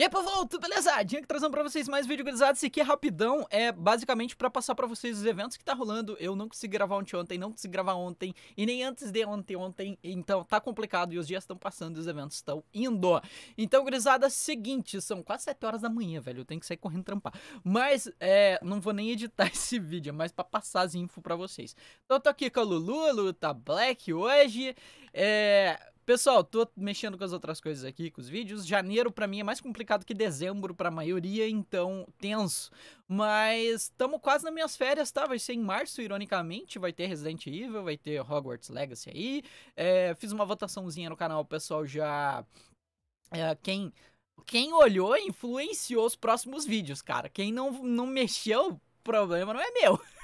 E aí, povo, tudo beleza? Dinha que trazendo pra vocês mais vídeo, gurizada. Esse aqui é rapidão, é basicamente para passar para vocês os eventos que tá rolando. Eu não consegui gravar ontem, ontem, não consegui gravar ontem, e nem antes de ontem, ontem. Então, tá complicado e os dias estão passando e os eventos estão indo. Então, gurizada, é seguinte, são quase 7 horas da manhã, velho. Eu tenho que sair correndo trampar. Mas, é, não vou nem editar esse vídeo, é mais pra passar as info pra vocês. Então, eu tô aqui com a Lulu, a Lulu tá black hoje. É Pessoal, tô mexendo com as outras coisas aqui, com os vídeos. Janeiro para mim é mais complicado que dezembro para a maioria, então tenso. Mas estamos quase nas minhas férias, tá? Vai ser em março, ironicamente. Vai ter Resident Evil, vai ter Hogwarts Legacy aí. É, fiz uma votaçãozinha no canal, o pessoal já. É, quem. Quem olhou influenciou os próximos vídeos, cara. Quem não, não mexeu, problema não é meu.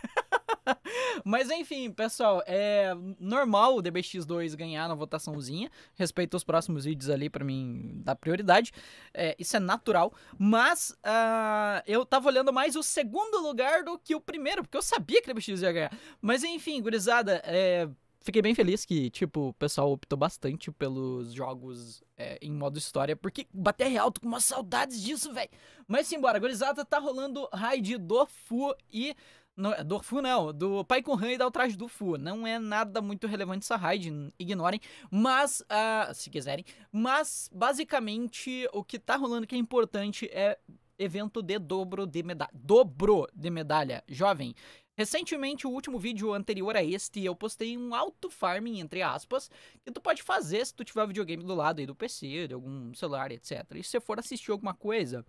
Mas enfim, pessoal, é normal o DBX2 ganhar na votaçãozinha. Respeito aos próximos vídeos ali, para mim, dá prioridade. É, isso é natural. Mas uh, eu tava olhando mais o segundo lugar do que o primeiro, porque eu sabia que o DBX ia ganhar. Mas enfim, gurizada, é fiquei bem feliz que, tipo, o pessoal optou bastante pelos jogos é, em modo história, porque bater real, tô com umas saudades disso, velho. Mas simbora, gurizada, tá rolando raid do Fu e é do Fu não, do Pai com Han e da Ultraje do Fu. Não é nada muito relevante essa raid, ignorem. Mas, uh, se quiserem. Mas, basicamente, o que tá rolando que é importante é evento de dobro de medalha. Dobro de medalha, jovem. Recentemente, o último vídeo anterior a este, eu postei um auto farming, entre aspas, que tu pode fazer se tu tiver videogame do lado aí do PC, de algum celular, etc. E se você for assistir alguma coisa,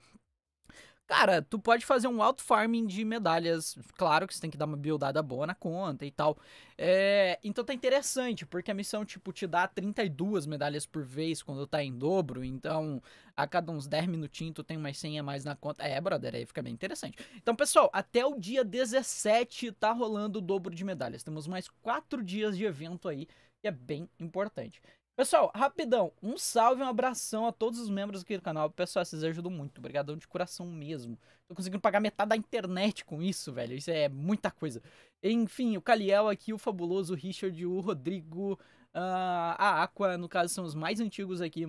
Cara, tu pode fazer um auto farming de medalhas. Claro que você tem que dar uma buildada boa na conta e tal. É, então tá interessante, porque a missão, tipo, te dá 32 medalhas por vez quando tá em dobro. Então, a cada uns 10 minutinhos tu tem uma senha mais na conta. É, brother, aí fica bem interessante. Então, pessoal, até o dia 17 tá rolando o dobro de medalhas. Temos mais 4 dias de evento aí, que é bem importante. Pessoal, rapidão, um salve, um abração a todos os membros aqui do canal. Pessoal, vocês ajudam muito, obrigadão de coração mesmo. Tô conseguindo pagar metade da internet com isso, velho. Isso é muita coisa. Enfim, o Caliel aqui, o Fabuloso, o Richard, o Rodrigo, ah, a Aqua, no caso, são os mais antigos aqui.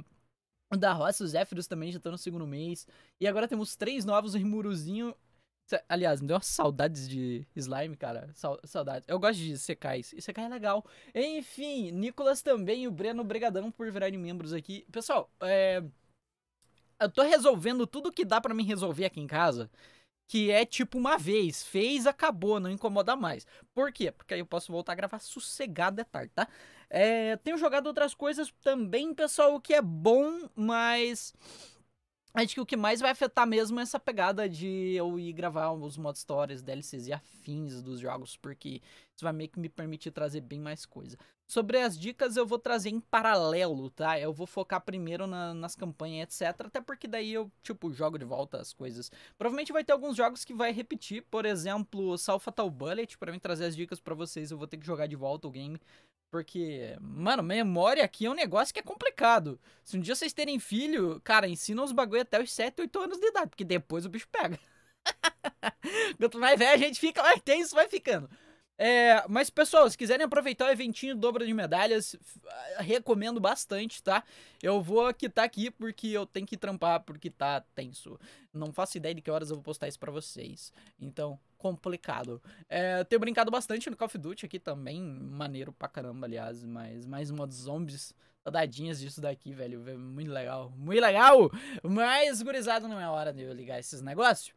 O da Roça, os Zéfiros também já estão no segundo mês. E agora temos três novos, o Rimuruzinho, Aliás, me deu saudades de slime, cara. Saudades. Eu gosto de secais. E é legal. Enfim, Nicolas também e o Breno, brigadão por virarem membros aqui. Pessoal, é... Eu tô resolvendo tudo que dá para me resolver aqui em casa. Que é tipo uma vez. Fez, acabou, não incomoda mais. Por quê? Porque aí eu posso voltar a gravar sossegado é tarde, tá? É... Tenho jogado outras coisas também, pessoal, o que é bom, mas Acho que o que mais vai afetar mesmo é essa pegada de eu ir gravar os mod stories, DLCs e afins dos jogos, porque isso vai meio que me permitir trazer bem mais coisa. Sobre as dicas eu vou trazer em paralelo, tá? Eu vou focar primeiro na, nas campanhas, etc. Até porque daí eu, tipo, jogo de volta as coisas. Provavelmente vai ter alguns jogos que vai repetir. Por exemplo, Fatal Bullet. para mim trazer as dicas para vocês, eu vou ter que jogar de volta o game. Porque, mano, memória aqui é um negócio que é complicado. Se um dia vocês terem filho, cara, ensina os bagulho até os 7, 8 anos de idade. Porque depois o bicho pega. Quanto mais velho a gente fica, mais tenso vai ficando. É, mas, pessoal, se quiserem aproveitar o eventinho dobra de medalhas, ah, recomendo bastante, tá? Eu vou quitar aqui porque eu tenho que trampar, porque tá tenso. Não faço ideia de que horas eu vou postar isso pra vocês. Então, complicado. É, tenho brincado bastante no Call of Duty aqui também. Maneiro pra caramba, aliás. Mas mais modos zombies. Dadinhas disso daqui, velho. É muito legal. Muito legal! Mas, gurizada, não é hora de eu ligar esses negócios.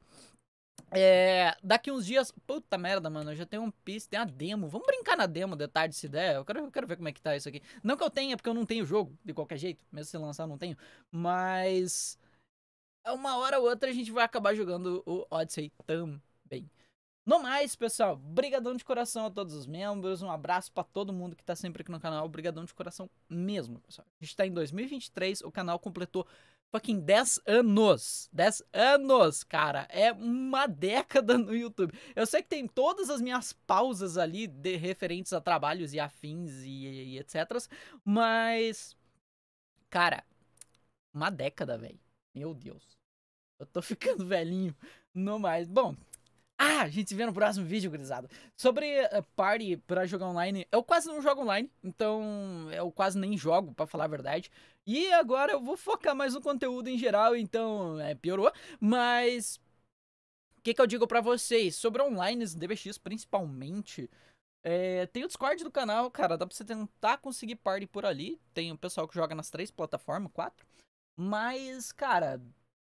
É, daqui uns dias. Puta merda, mano. Eu já tenho um piso, tem a demo. Vamos brincar na demo de tarde se der. Eu quero, eu quero ver como é que tá isso aqui. Não que eu tenha, porque eu não tenho jogo, de qualquer jeito. Mesmo se lançar, não tenho. Mas. Uma hora ou outra a gente vai acabar jogando o Odyssey também. No mais, pessoal, brigadão de coração a todos os membros, um abraço para todo mundo que tá sempre aqui no canal, Obrigadão de coração mesmo, pessoal. A gente tá em 2023, o canal completou fucking tipo 10 anos. 10 anos, cara. É uma década no YouTube. Eu sei que tem todas as minhas pausas ali de, referentes a trabalhos e afins e, e, e etc. Mas. Cara, uma década, velho. Meu Deus. Eu tô ficando velhinho. No mais. Bom, ah, a gente se vê no próximo vídeo, gurizada. Sobre uh, party pra jogar online, eu quase não jogo online, então eu quase nem jogo, para falar a verdade. E agora eu vou focar mais no conteúdo em geral, então é, piorou. Mas o que, que eu digo para vocês? Sobre online, DBX principalmente, é, tem o Discord do canal, cara, dá pra você tentar conseguir party por ali. Tem o pessoal que joga nas três plataformas, quatro. Mas, cara,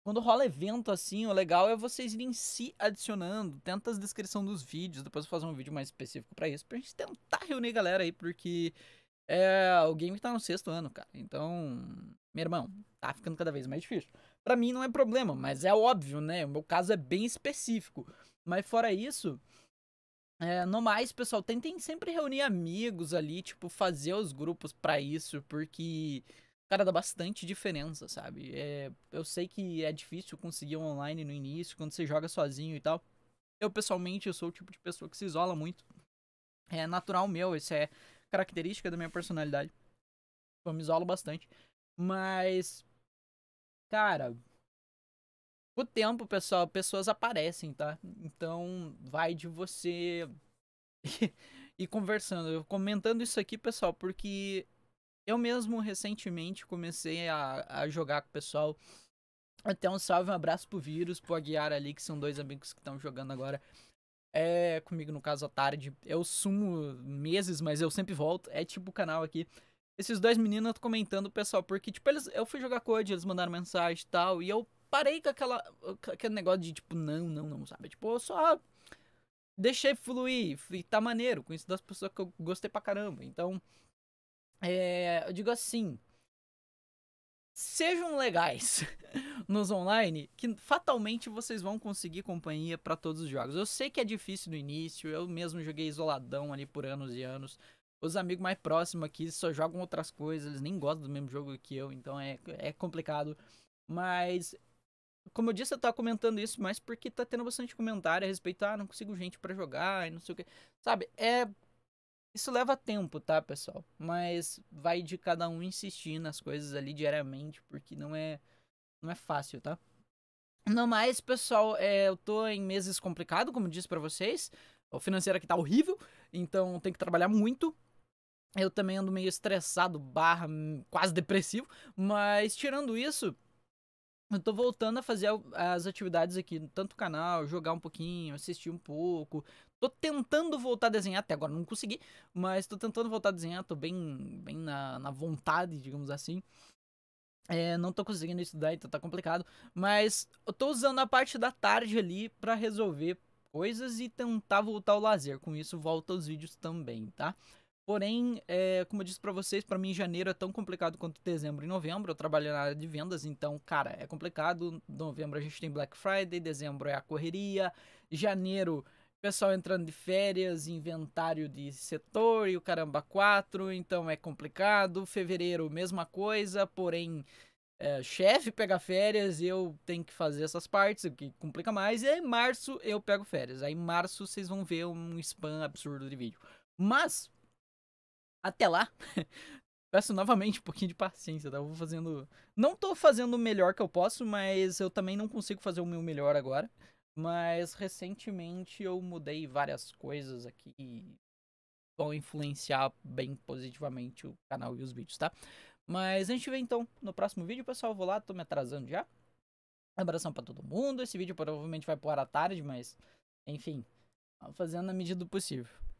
quando rola evento assim, o legal é vocês irem se adicionando. Tenta as descrição dos vídeos, depois eu vou fazer um vídeo mais específico para isso, pra gente tentar reunir galera aí, porque é, o game tá no sexto ano, cara. Então, meu irmão, tá ficando cada vez mais difícil. Para mim não é problema, mas é óbvio, né? O meu caso é bem específico. Mas fora isso, é, no mais, pessoal, tentem sempre reunir amigos ali, tipo, fazer os grupos para isso, porque Cara, dá bastante diferença, sabe? É, eu sei que é difícil conseguir online no início, quando você joga sozinho e tal. Eu, pessoalmente, eu sou o tipo de pessoa que se isola muito. É natural meu, isso é característica da minha personalidade. Eu me isolo bastante. Mas, cara, o tempo, pessoal, pessoas aparecem, tá? Então, vai de você e conversando. Eu comentando isso aqui, pessoal, porque eu mesmo recentemente comecei a, a jogar com o pessoal. Até então, um salve, um abraço pro Vírus, pro Aguiar ali, que são dois amigos que estão jogando agora. É, comigo no caso à tarde. Eu sumo meses, mas eu sempre volto. É tipo o canal aqui. Esses dois meninos comentando, pessoal, porque, tipo, eles, eu fui jogar Code, eles mandaram mensagem e tal, e eu parei com aquela, aquele negócio de, tipo, não, não, não, sabe? Tipo, eu só deixei fluir, e tá maneiro, conheci das pessoas que eu gostei pra caramba. Então, é, eu digo assim, sejam legais nos online, que fatalmente vocês vão conseguir companhia para todos os jogos. Eu sei que é difícil no início, eu mesmo joguei isoladão ali por anos e anos. Os amigos mais próximos aqui só jogam outras coisas, eles nem gostam do mesmo jogo que eu, então é, é complicado. Mas, como eu disse, eu tava comentando isso mais porque tá tendo bastante comentário a respeito, ah, não consigo gente para jogar e não sei o que. Sabe, é isso leva tempo, tá, pessoal? Mas vai de cada um insistir nas coisas ali diariamente, porque não é não é fácil, tá? Não mais, pessoal, é, eu tô em meses complicado, como disse para vocês. O financeiro aqui tá horrível, então tem que trabalhar muito. Eu também ando meio estressado, barra, hum, quase depressivo. Mas tirando isso, eu tô voltando a fazer as atividades aqui, tanto canal, jogar um pouquinho, assistir um pouco. Tô tentando voltar a desenhar, até agora não consegui, mas tô tentando voltar a desenhar, tô bem, bem na, na vontade, digamos assim. É, não tô conseguindo estudar, então tá complicado. Mas eu tô usando a parte da tarde ali para resolver coisas e tentar voltar ao lazer. Com isso, volta os vídeos também, tá? Porém, é, como eu disse para vocês, para mim janeiro é tão complicado quanto dezembro e novembro. Eu trabalho na área de vendas, então, cara, é complicado. Novembro a gente tem Black Friday, dezembro é a correria, janeiro, pessoal entrando de férias, inventário de setor e o caramba quatro, então é complicado. Fevereiro, mesma coisa, porém, é, chefe pega férias, e eu tenho que fazer essas partes, o que complica mais. E aí, março eu pego férias. Aí, março vocês vão ver um spam absurdo de vídeo. Mas até lá, peço novamente um pouquinho de paciência, tá? Eu vou fazendo. Não tô fazendo o melhor que eu posso, mas eu também não consigo fazer o meu melhor agora. Mas recentemente eu mudei várias coisas aqui que vão influenciar bem positivamente o canal e os vídeos, tá? Mas a gente vê então no próximo vídeo, pessoal. Eu vou lá, tô me atrasando já. Abração para todo mundo. Esse vídeo provavelmente vai pro ar à tarde, mas enfim, fazendo na medida do possível.